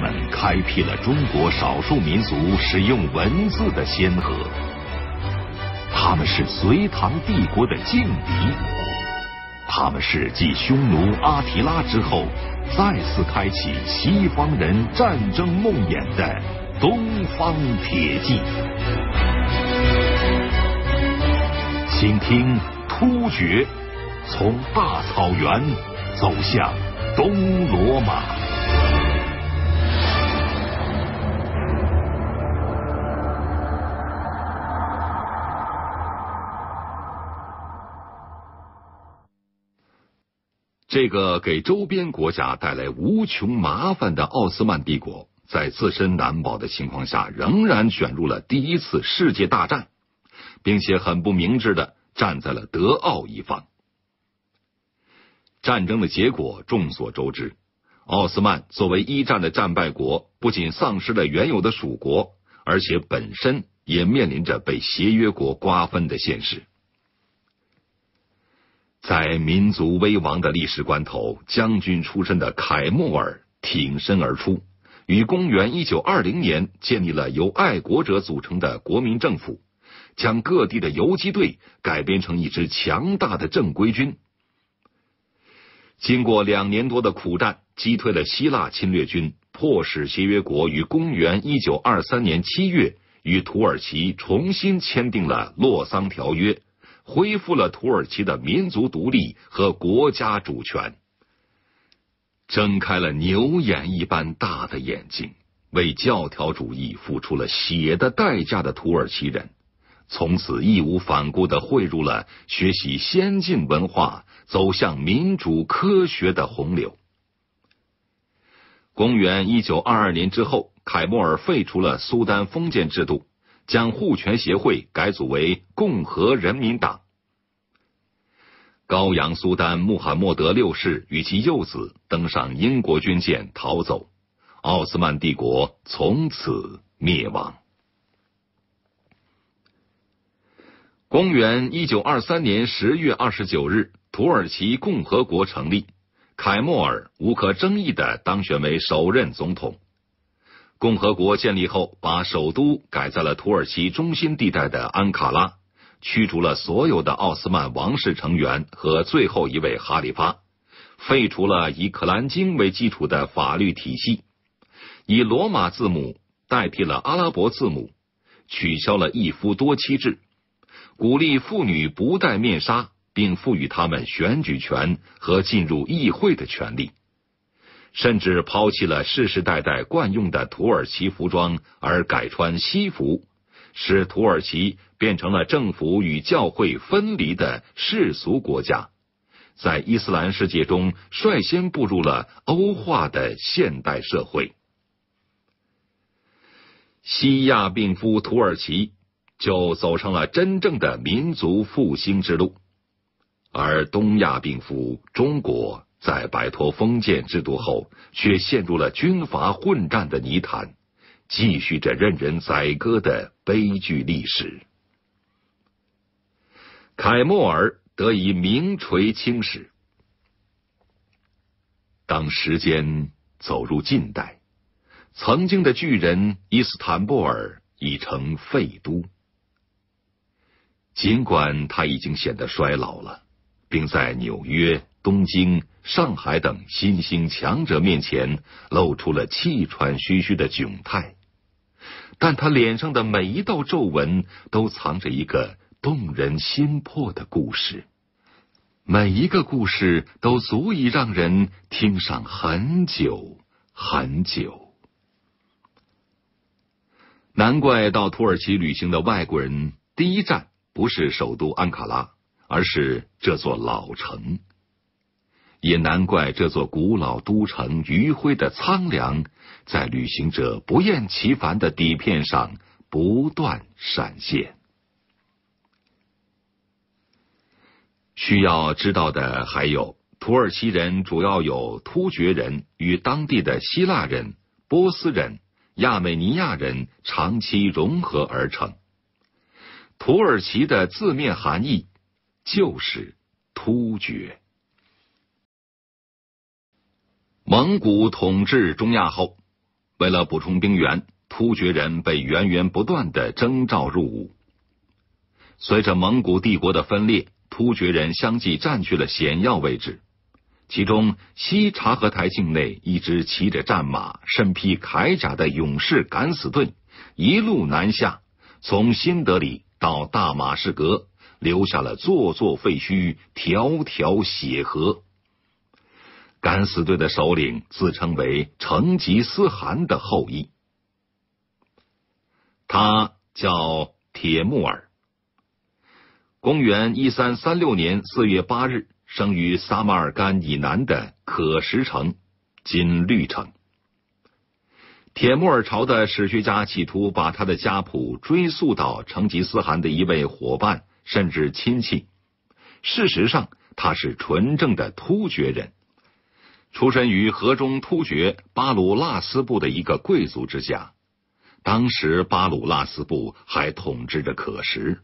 们开辟了中国少数民族使用文字的先河。他们是隋唐帝国的劲敌，他们是继匈奴阿提拉之后，再次开启西方人战争梦魇的东方铁骑。请听，突厥从大草原走向东罗马。这个给周边国家带来无穷麻烦的奥斯曼帝国，在自身难保的情况下，仍然卷入了第一次世界大战，并且很不明智的站在了德奥一方。战争的结果众所周知，奥斯曼作为一战的战败国，不仅丧失了原有的属国，而且本身也面临着被协约国瓜分的现实。在民族危亡的历史关头，将军出身的凯莫尔挺身而出，于公元一九二零年建立了由爱国者组成的国民政府，将各地的游击队改编成一支强大的正规军。经过两年多的苦战，击退了希腊侵略军，迫使协约国于公元一九二三年七月与土耳其重新签订了洛桑条约。恢复了土耳其的民族独立和国家主权，睁开了牛眼一般大的眼睛，为教条主义付出了血的代价的土耳其人，从此义无反顾的汇入了学习先进文化、走向民主科学的洪流。公元一九二二年之后，凯末尔废除了苏丹封建制度。将护权协会改组为共和人民党。高扬苏丹穆罕默德六世与其幼子登上英国军舰逃走，奥斯曼帝国从此灭亡。公元一九二三年十月二十九日，土耳其共和国成立，凯末尔无可争议的当选为首任总统。共和国建立后，把首都改在了土耳其中心地带的安卡拉，驱逐了所有的奥斯曼王室成员和最后一位哈里发，废除了以《克兰经》为基础的法律体系，以罗马字母代替了阿拉伯字母，取消了一夫多妻制，鼓励妇女不戴面纱，并赋予他们选举权和进入议会的权利。甚至抛弃了世世代代惯用的土耳其服装，而改穿西服，使土耳其变成了政府与教会分离的世俗国家，在伊斯兰世界中率先步入了欧化的现代社会。西亚病夫土耳其就走上了真正的民族复兴之路，而东亚病夫中国。在摆脱封建制度后，却陷入了军阀混战的泥潭，继续着任人宰割的悲剧历史。凯莫尔得以名垂青史。当时间走入近代，曾经的巨人伊斯坦布尔已成废都，尽管他已经显得衰老了，并在纽约。东京、上海等新兴强者面前，露出了气喘吁吁的窘态。但他脸上的每一道皱纹都藏着一个动人心魄的故事，每一个故事都足以让人听上很久很久。难怪到土耳其旅行的外国人，第一站不是首都安卡拉，而是这座老城。也难怪这座古老都城余晖的苍凉，在旅行者不厌其烦的底片上不断闪现。需要知道的还有，土耳其人主要有突厥人与当地的希腊人、波斯人、亚美尼亚人长期融合而成。土耳其的字面含义就是突厥。蒙古统治中亚后，为了补充兵员，突厥人被源源不断的征召入伍。随着蒙古帝国的分裂，突厥人相继占据了险要位置。其中，西察合台境内一支骑着战马、身披铠甲的勇士敢死队，一路南下，从新德里到大马士革，留下了座座废墟、条条血河。敢死队的首领自称为成吉思汗的后裔，他叫铁木尔。公元一三三六年四月八日，生于撒马尔干以南的可石城（今绿城）。铁木尔朝的史学家企图把他的家谱追溯到成吉思汗的一位伙伴甚至亲戚。事实上，他是纯正的突厥人。出身于河中突厥巴鲁拉斯部的一个贵族之家，当时巴鲁拉斯部还统治着可石。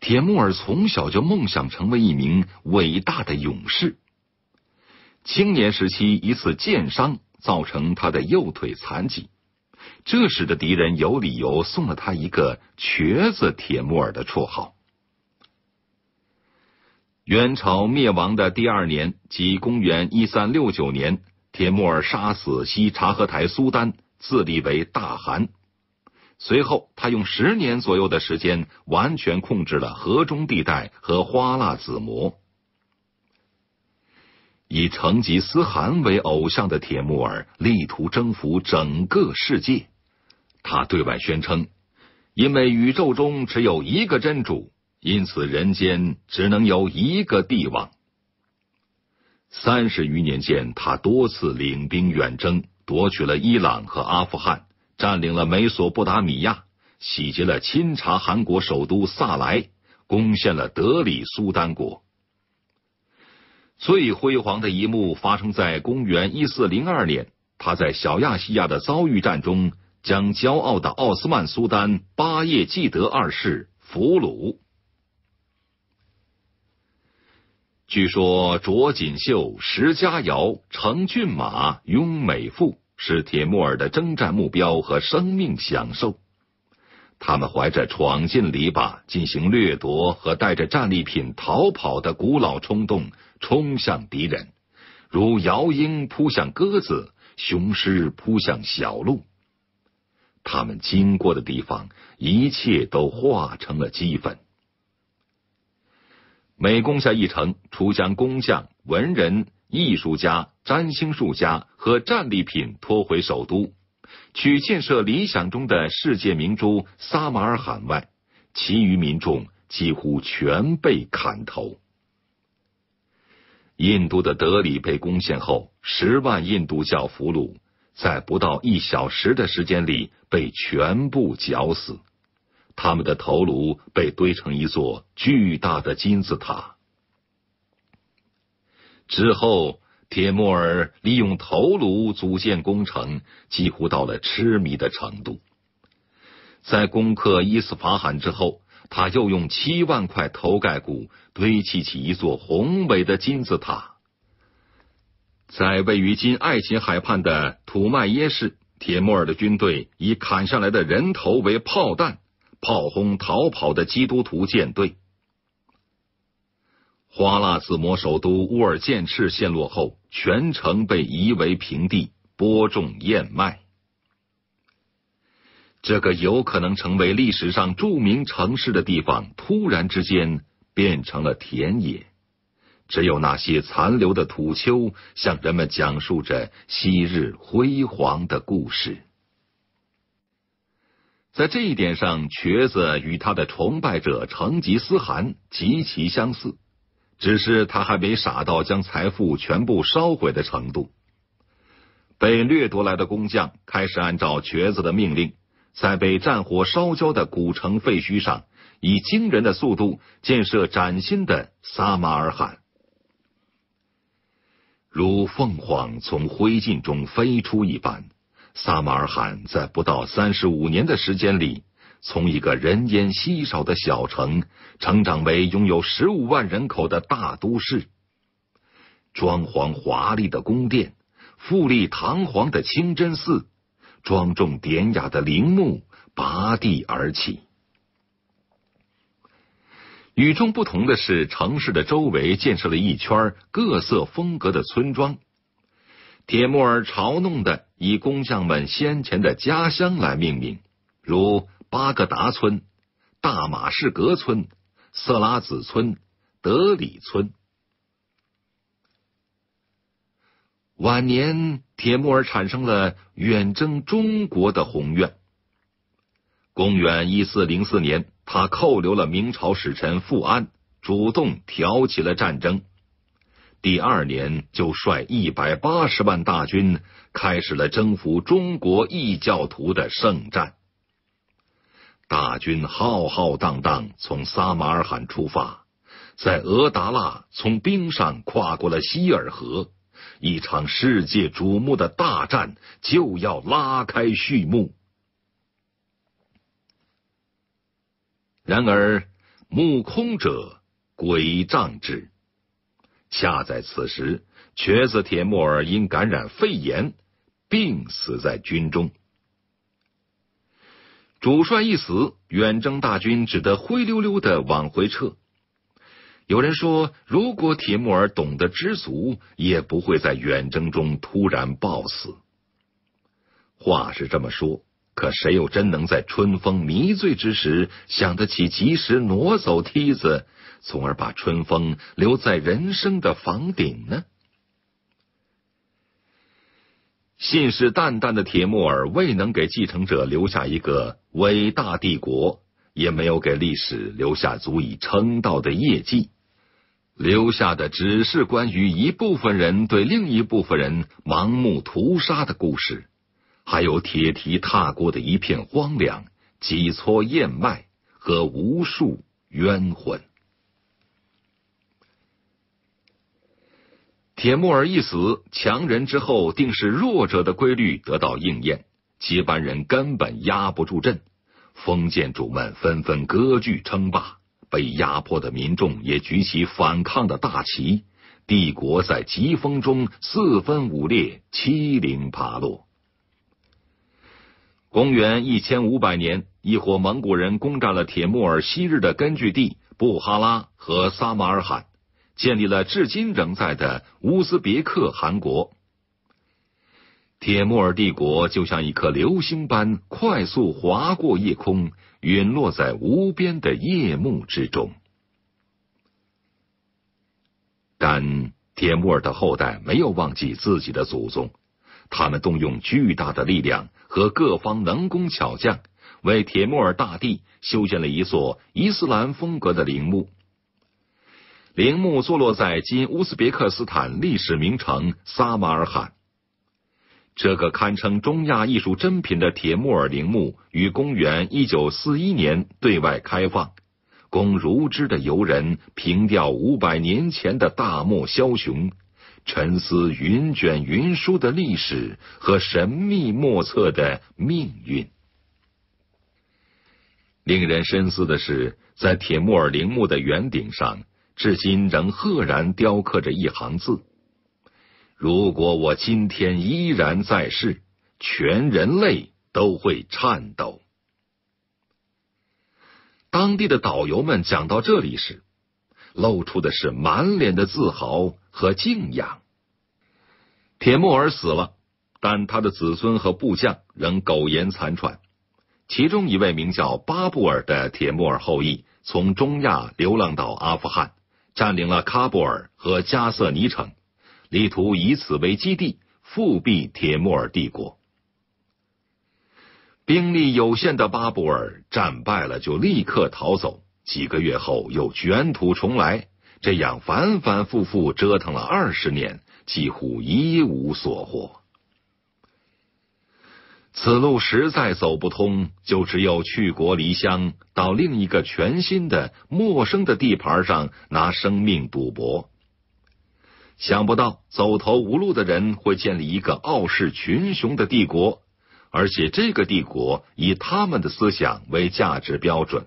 铁木尔从小就梦想成为一名伟大的勇士。青年时期一次箭伤造成他的右腿残疾，这使得敌人有理由送了他一个“瘸子铁木尔”的绰号。元朝灭亡的第二年，即公元一三六九年，铁木尔杀死西察合台苏丹，自立为大汗。随后，他用十年左右的时间，完全控制了河中地带和花剌子模。以成吉思汗为偶像的铁木尔，力图征服整个世界。他对外宣称，因为宇宙中只有一个真主。因此，人间只能有一个帝王。三十余年间，他多次领兵远征，夺取了伊朗和阿富汗，占领了美索不达米亚，洗劫了钦察汗国首都萨莱，攻陷了德里苏丹国。最辉煌的一幕发生在公元一四零二年，他在小亚细亚的遭遇战中，将骄傲的奥斯曼苏丹巴叶济德二世俘虏。据说，卓锦绣，石佳肴，乘骏马，拥美妇，是铁木尔的征战目标和生命享受。他们怀着闯进篱笆、进行掠夺和带着战利品逃跑的古老冲动，冲向敌人，如鹞鹰扑向鸽子，雄狮扑向小鹿。他们经过的地方，一切都化成了齑粉。每攻下一城，除将工匠、文人、艺术家、占星术家和战利品拖回首都，取建设理想中的世界明珠撒马尔罕外，其余民众几乎全被砍头。印度的德里被攻陷后，十万印度教俘虏在不到一小时的时间里被全部绞死。他们的头颅被堆成一座巨大的金字塔。之后，铁木尔利用头颅组建工程，几乎到了痴迷的程度。在攻克伊斯法罕之后，他又用七万块头盖骨堆砌起一座宏伟的金字塔。在位于今爱琴海畔的土麦耶市，铁木尔的军队以砍上来的人头为炮弹。炮轰逃跑的基督徒舰队。花剌子模首都乌尔建赤陷落后，全城被夷为平地，播种燕麦。这个有可能成为历史上著名城市的地方，突然之间变成了田野，只有那些残留的土丘向人们讲述着昔日辉煌的故事。在这一点上，瘸子与他的崇拜者成吉思汗极其相似，只是他还没傻到将财富全部烧毁的程度。被掠夺来的工匠开始按照瘸子的命令，在被战火烧焦的古城废墟上，以惊人的速度建设崭新的撒马尔罕，如凤凰从灰烬中飞出一般。萨马尔罕在不到三十五年的时间里，从一个人烟稀少的小城，成长为拥有十五万人口的大都市。装潢华丽的宫殿、富丽堂皇的清真寺、庄重典雅的陵墓拔地而起。与众不同的是，城市的周围建设了一圈各色风格的村庄。铁木尔嘲弄的。以工匠们先前的家乡来命名，如巴格达村、大马士革村、色拉子村、德里村。晚年，铁木儿产生了远征中国的宏愿。公元一四零四年，他扣留了明朝使臣富安，主动挑起了战争。第二年，就率一百八十万大军开始了征服中国异教徒的圣战。大军浩浩荡荡从撒马尔罕出发，在俄达腊从冰上跨过了希尔河，一场世界瞩目的大战就要拉开序幕。然而，目空者，鬼障之。恰在此时，瘸子铁木尔因感染肺炎病死在军中。主帅一死，远征大军只得灰溜溜的往回撤。有人说，如果铁木尔懂得知足，也不会在远征中突然暴死。话是这么说，可谁又真能在春风迷醉之时想得起及时挪走梯子？从而把春风留在人生的房顶呢？信誓旦旦的铁木尔未能给继承者留下一个伟大帝国，也没有给历史留下足以称道的业绩，留下的只是关于一部分人对另一部分人盲目屠杀的故事，还有铁蹄踏过的一片荒凉、几撮燕麦和无数冤魂。铁木儿一死，强人之后定是弱者的规律得到应验。接班人根本压不住阵，封建主们纷纷割据称霸，被压迫的民众也举起反抗的大旗。帝国在疾风中四分五裂，七零八落。公元一千五百年，一伙蒙古人攻占了铁木儿昔日的根据地布哈拉和撒马尔罕。建立了至今仍在的乌兹别克汗国，铁木尔帝国就像一颗流星般快速划过夜空，陨落在无边的夜幕之中。但铁木尔的后代没有忘记自己的祖宗，他们动用巨大的力量和各方能工巧匠，为铁木尔大帝修建了一座伊斯兰风格的陵墓。陵墓坐落在今乌兹别克斯坦历史名城撒马尔罕。这个堪称中亚艺术珍品的铁木尔陵墓于公元一九四一年对外开放，供如织的游人凭吊五百年前的大漠枭雄，沉思云卷云舒的历史和神秘莫测的命运。令人深思的是，在铁木尔陵墓的圆顶上。至今仍赫然雕刻着一行字：“如果我今天依然在世，全人类都会颤抖。”当地的导游们讲到这里时，露出的是满脸的自豪和敬仰。铁木尔死了，但他的子孙和部将仍苟延残喘。其中一位名叫巴布尔的铁木尔后裔，从中亚流浪到阿富汗。占领了喀布尔和加色尼城，力图以此为基地复辟铁木尔帝国。兵力有限的巴布尔战败了就立刻逃走，几个月后又卷土重来，这样反反复复折腾了二十年，几乎一无所获。此路实在走不通，就只有去国离乡，到另一个全新的、陌生的地盘上拿生命赌博。想不到走投无路的人会建立一个傲视群雄的帝国，而且这个帝国以他们的思想为价值标准。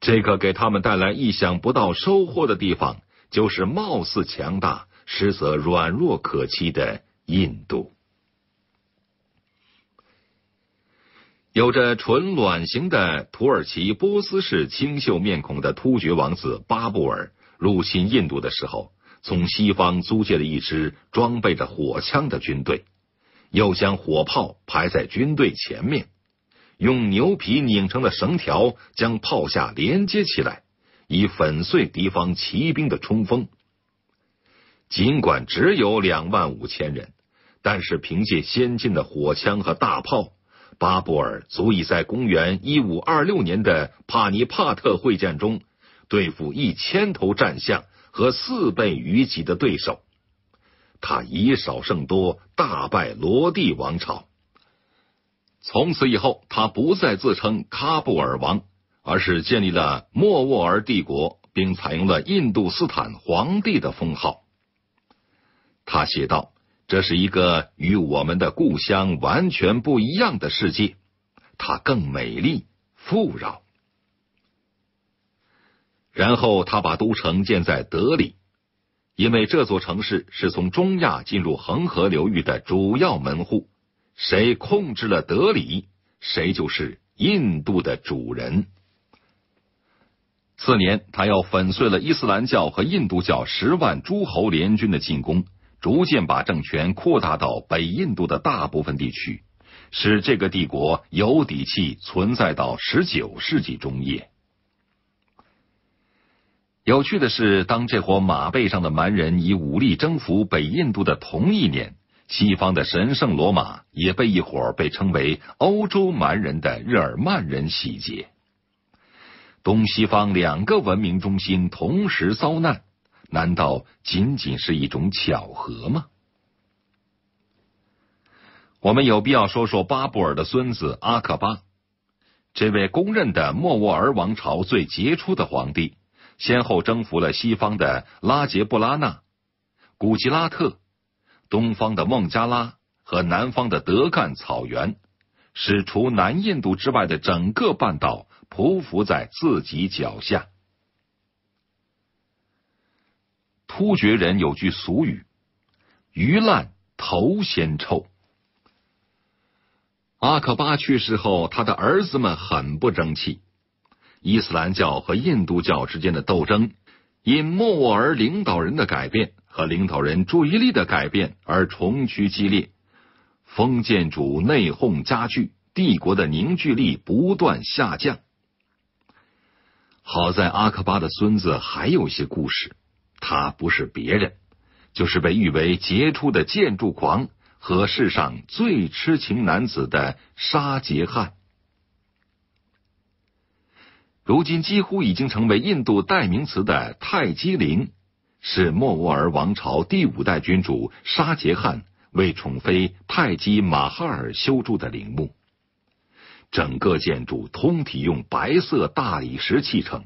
这个给他们带来意想不到收获的地方，就是貌似强大、实则软弱可欺的印度。有着纯卵形的土耳其波斯式清秀面孔的突厥王子巴布尔入侵印度的时候，从西方租借了一支装备着火枪的军队，又将火炮排在军队前面，用牛皮拧成的绳条将炮下连接起来，以粉碎敌方骑兵的冲锋。尽管只有两万五千人，但是凭借先进的火枪和大炮。巴布尔足以在公元1526年的帕尼帕特会战中对付一千头战象和四倍于己的对手，他以少胜多，大败罗地王朝。从此以后，他不再自称喀布尔王，而是建立了莫卧儿帝国，并采用了印度斯坦皇帝的封号。他写道。这是一个与我们的故乡完全不一样的世界，它更美丽、富饶。然后，他把都城建在德里，因为这座城市是从中亚进入恒河流域的主要门户。谁控制了德里，谁就是印度的主人。次年，他又粉碎了伊斯兰教和印度教十万诸侯联军的进攻。逐渐把政权扩大到北印度的大部分地区，使这个帝国有底气存在到十九世纪中叶。有趣的是，当这伙马背上的蛮人以武力征服北印度的同一年，西方的神圣罗马也被一伙被称为欧洲蛮人的日耳曼人洗劫。东西方两个文明中心同时遭难。难道仅仅是一种巧合吗？我们有必要说说巴布尔的孙子阿克巴，这位公认的莫卧儿王朝最杰出的皇帝，先后征服了西方的拉杰布拉纳、古吉拉特，东方的孟加拉和南方的德干草原，使除南印度之外的整个半岛匍匐在自己脚下。突厥人有句俗语：“鱼烂头先臭。”阿克巴去世后，他的儿子们很不争气。伊斯兰教和印度教之间的斗争，因莫卧儿领导人的改变和领导人注意力的改变而重趋激烈。封建主内讧加剧，帝国的凝聚力不断下降。好在阿克巴的孙子还有些故事。他不是别人，就是被誉为杰出的建筑狂和世上最痴情男子的沙杰汉。如今几乎已经成为印度代名词的泰姬陵，是莫卧儿王朝第五代君主沙杰汉为宠妃泰姬马哈尔修筑的陵墓。整个建筑通体用白色大理石砌成，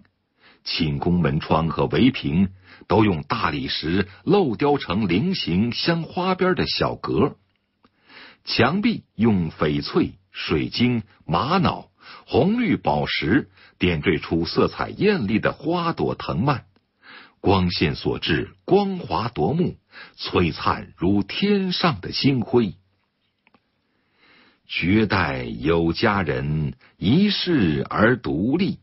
寝宫门窗和围屏。都用大理石镂雕成菱形镶花边的小格，墙壁用翡翠、水晶、玛瑙、红绿宝石点缀出色彩艳丽的花朵藤蔓，光线所致，光华夺目，璀璨如天上的星辉。绝代有佳人，一世而独立。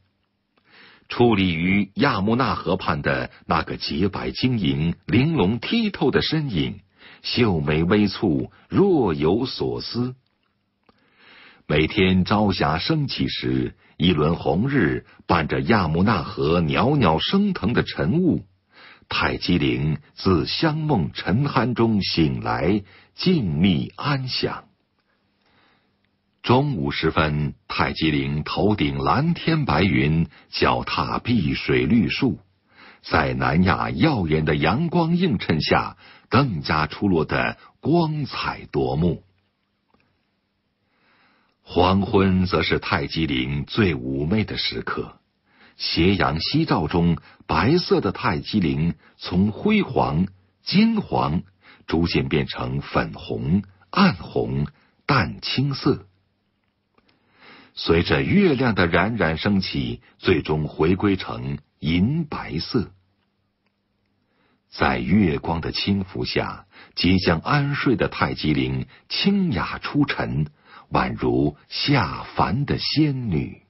矗立于亚穆纳河畔的那个洁白晶莹、玲珑剔透的身影，秀眉微蹙，若有所思。每天朝霞升起时，一轮红日伴着亚穆纳河袅袅升腾的晨雾，泰姬陵自香梦沉酣中醒来，静谧安详。中午时分，泰姬陵头顶蓝天白云，脚踏碧水绿树，在南亚耀眼的阳光映衬下，更加出落的光彩夺目。黄昏则是泰姬陵最妩媚的时刻，斜阳夕照中，白色的泰姬陵从灰黄、金黄逐渐变成粉红、暗红、淡青色。随着月亮的冉冉升起，最终回归成银白色。在月光的轻拂下，即将安睡的泰姬陵清雅出尘，宛如下凡的仙女。